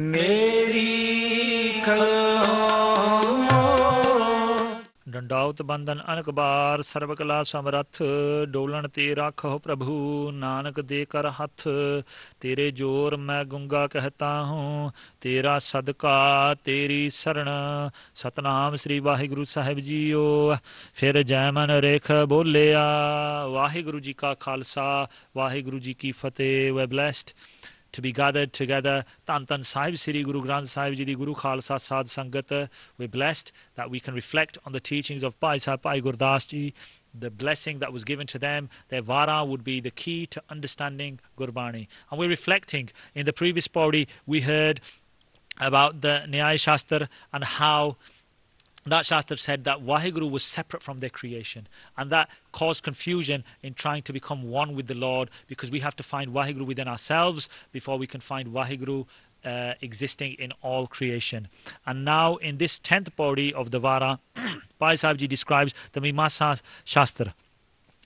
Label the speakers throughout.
Speaker 1: ਮੇਰੀ ਕਲਾ ਡੰਡਾਉਤ ਬੰਧਨ ਅਨਕਬਾਰ ਸਰਬ ਕਲਾ ਸਮਰੱਥ ਡੋਲਣ ਤੇ ਰੱਖੋ ਪ੍ਰਭੂ ਨਾਨਕ ਦੇ ਕਰ ਹੱਥ ਤੇਰੇ ਜੋਰ ਮੈਂ ਗੁੰਗਾ ਕਹਤਾ ਹੂੰ ਤੇਰਾ ਸਦਕਾ ਤੇਰੀ ਸਰਣ ਸਤਨਾਮ ਸ੍ਰੀ ਵਾਹਿਗੁਰੂ ਸਾਹਿਬ ਜੀਓ ਫਿਰ ਜੈ ਮਨ ਰੇਖ ਬੋਲਿਆ ਵਾਹਿਗੁਰੂ ਜੀ ਕਾ ਖਾਲਸਾ ਵਾਹਿਗੁਰੂ ਜੀ ਕੀ ਫਤਿਹ we blessed to be gathered together. tan Sahib Sri Guru Granth Sahib Ji, the Guru Khalsa Sad Sangat. We're blessed that we can reflect on the teachings of Pai Sahib Pai Gurdas Ji, the blessing that was given to them. Their vara would be the key to understanding Gurbani. And we're reflecting. In the previous body, we heard about the Nyaya Shastra and how that after said that Wahiguru was separate from their creation, and that caused confusion in trying to become one with the Lord because we have to find Wahiguru within ourselves before we can find Wahiguru uh, existing in all creation. And now, in this 10th body of the Vara, Pai Sahibji describes the Mimasa Shastra.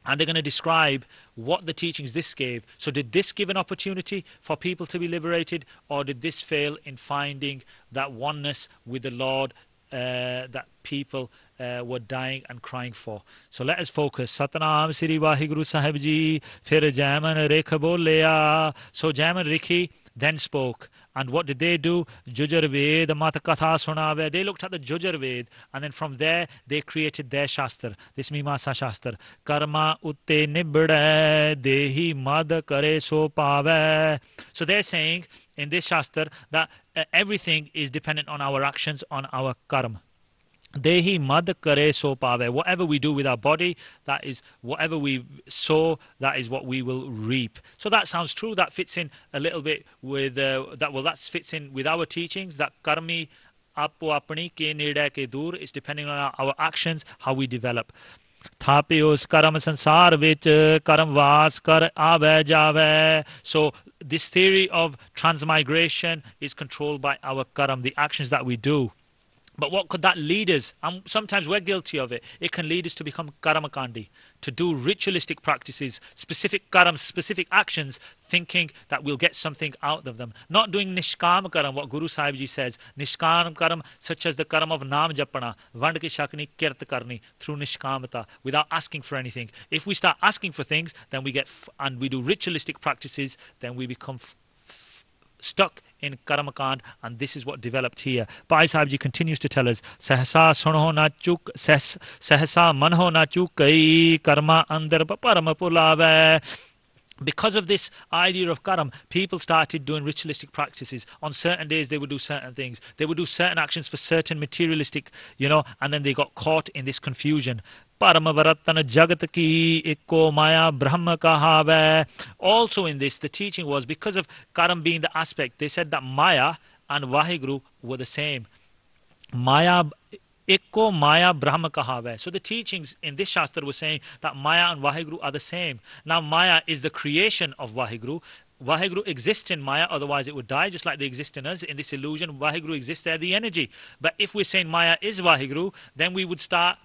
Speaker 1: And they're going to describe what the teachings this gave. So, did this give an opportunity for people to be liberated, or did this fail in finding that oneness with the Lord uh, that people uh, were dying and crying for. So let us focus. Satnam Sri Wahiguru Sahib Ji, Phir Jaman Rekha Boleya. So Jaman Rikhi then spoke. And what did they do? Jujar Ved, Matakatha Sunave. They looked at the Jujar and then from there they created their Shastra, this Mimasa Shastra. Karma utte nibde dehi mad kare so pave. So they're saying in this Shastra that uh, everything is dependent on our actions, on our karma. Dehi madhakare mad kare so pave. Whatever we do with our body, that is whatever we sow, that is what we will reap. So that sounds true. That fits in a little bit with uh, that. Well, that fits in with our teachings. That karmi apu apni ke nida ke dur. It's depending on our, our actions, how we develop. ਥਾਪਿਓਸ ਕਰਮ ਸੰਸਾਰ ਵਿੱਚ ਕਰਮ ਵਾਸ ਕਰ ਆਵੇ ਜਾਵੇ ਸੋ this theory of transmigration is controlled by our karam the actions that we do but what could that lead us? And sometimes we're guilty of it. It can lead us to become karmakandi, to do ritualistic practices, specific karam, specific actions, thinking that we'll get something out of them. Not doing nishkam karam, what Guru Sahib Ji says, nishkam karam, such as the karam of nam japana, vand shakni kirt karni, through nishkamata, without asking for anything. If we start asking for things, then we get, and we do ritualistic practices, then we become stuck in Karmakand, and this is what developed here. Pai Sahibji continues to tell us, Sahasa sunho na chuk, sahasa manho na chukai, karma andar param because of this idea of karam, people started doing ritualistic practices. On certain days, they would do certain things. They would do certain actions for certain materialistic, you know, and then they got caught in this confusion. Also, in this, the teaching was because of karam being the aspect, they said that Maya and Vaheguru were the same. Maya Ekko Maya Brahma Kahave. So the teachings in this Shastra were saying that Maya and Vaheguru are the same. Now Maya is the creation of Vaheguru. Vaheguru exists in Maya, otherwise it would die, just like they exist in us. In this illusion, Vaheguru exists there, the energy. But if we're saying Maya is Vaheguru, then we would start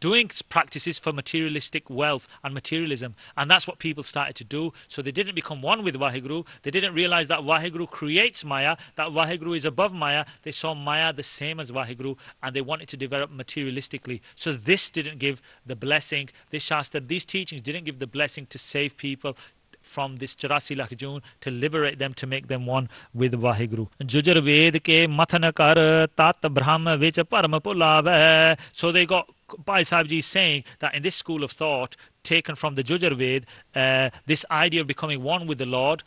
Speaker 1: doing practices for materialistic wealth and materialism. And that's what people started to do. So they didn't become one with Waheguru. They didn't realize that Waheguru creates Maya, that Waheguru is above Maya. They saw Maya the same as Waheguru and they wanted to develop materialistically. So this didn't give the blessing, this Shasta, these teachings didn't give the blessing to save people, from this Charasi Lakhjun to liberate them, to make them one with Vaheguru. Jujar Ved ke mathana kar tat brahma vich param So they got by Sahibji is saying that in this school of thought, taken from the Jujar uh, this idea of becoming one with the Lord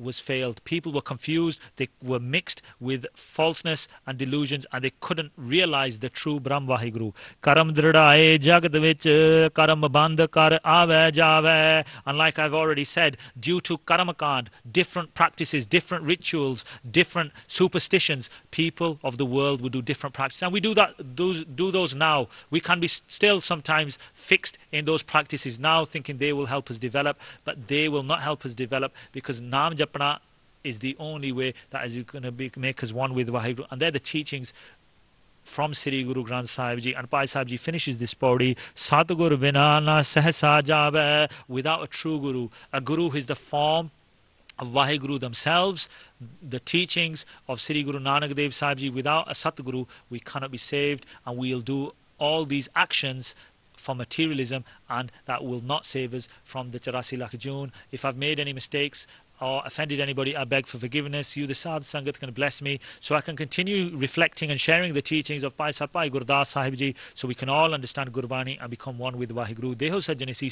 Speaker 1: was failed. People were confused, they were mixed with falseness and delusions, and they couldn't realize the true Brahm Vaheguru. Karam dridhaye jagat vich, karam bandh kar aave And like I've already said, due to karamakand, different practices, different rituals, different superstitions, people of the world would do different practices. And we do that, do, do those now. We can be still sometimes fixed in those practices now, thinking they will help us develop, but they will not help us develop because Nam Japa is the only way that is going to be, make us one with Vaheguru. And they're the teachings from Sri Guru Granth Sahib Ji. And Pai Sahib Ji finishes this body, Satguru Vinana Sahasa Sajabe. without a true Guru. A Guru is the form of Vaheguru themselves, the teachings of Sri Guru Nanak Dev Sahib Ji. Without a Satguru, we cannot be saved and we'll do all these actions for materialism and that will not save us from the Charasi Lakajun. If I've made any mistakes, or offended anybody, I beg for forgiveness. You, the Sadh Sangat, can bless me so I can continue reflecting and sharing the teachings of Pai Sapai Gurdas Sahib Ji so we can all understand Gurbani and become one with Wahiguru. Deho sajjane Si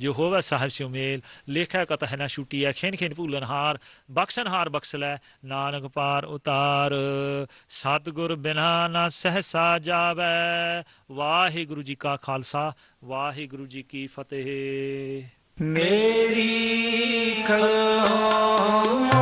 Speaker 1: ਜੋ ਹੋਵੇ ਸਾਹਿਬ ਸਿਉ ਮੇਲ ਲੇਖਾ ਕਤ ਹੈ ਨਾ ਛੁੱਟੀ ਹੈ ਖੇਨ ਖੇਨ ਭੂਲਨ ਹਾਰ ਬਖਸ਼ਨ ਹਾਰ ਬਖਸ਼ ਲੈ ਨਾਨਕ ਪਾਰ ਉਤਾਰ ਸਤਗੁਰ ਬਿਨਾ Ji ਸਹਸਾ ਜਾਵੇ ਵਾਹਿਗੁਰੂ ਜੀ ਕਾ ਖਾਲਸਾ ਮੇਰੀ ਖਲੋ